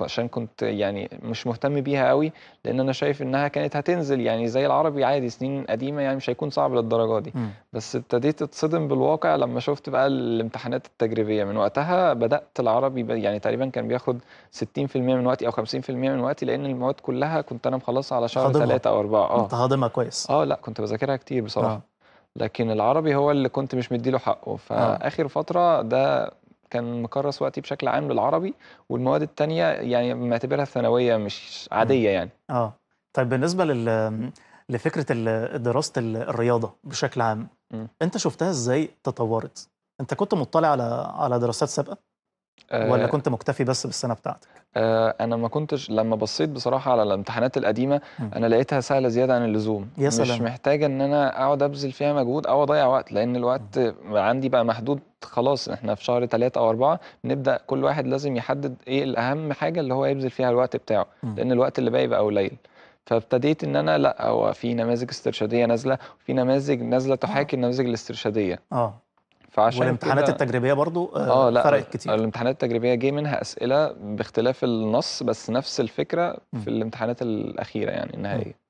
عشان كنت يعني مش مهتم بيها قوي لان انا شايف انها كانت هتنزل يعني زي العربي عادي سنين قديمه يعني مش هيكون صعب للدرجه دي م. بس ابتديت اتصدم بالواقع لما شفت بقى الامتحانات التجريبيه من وقتها بدات العربي يعني تقريبا كان بياخد 60% من وقتي او 50% من وقتي لان المواد كلها كنت انا مخلصها على شهر ثلاثة او أربعة اه كنت هاضمها كويس اه لا كنت بذاكرها كتير بصراحه آه. لكن العربي هو اللي كنت مش مديله حقه آه. فاخر فتره ده كان مكرس وقتي بشكل عام للعربي والمواد الثانيه يعني معتبرها ثانويه مش عاديه يعني اه طيب بالنسبه لل لفكره دراسه الرياضه بشكل عام م. انت شفتها ازاي تطورت انت كنت مطلع على على دراسات سابقه ولا آه، كنت مكتفي بس بالسنه بتاعتك آه، انا ما كنتش لما بصيت بصراحه على الامتحانات القديمه انا لقيتها سهله زياده عن اللزوم يا سلام. مش محتاجه ان انا اقعد ابذل فيها مجهود او اضيع وقت لان الوقت عندي بقى محدود خلاص احنا في شهر ثلاثة او أربعة نبدا كل واحد لازم يحدد ايه الاهم حاجه اللي هو يبذل فيها الوقت بتاعه لان الوقت اللي باقي بقى قليل فابتديت ان انا لا هو في نماذج استرشاديه نازله وفي نماذج نازله تحاكي آه. النماذج الاسترشاديه اه فعشان والامتحانات التجريبيه برضو آه،, آه لا فرقت كتير الامتحانات التجريبيه جه منها اسئله باختلاف النص بس نفس الفكره م. في الامتحانات الاخيره يعني النهائيه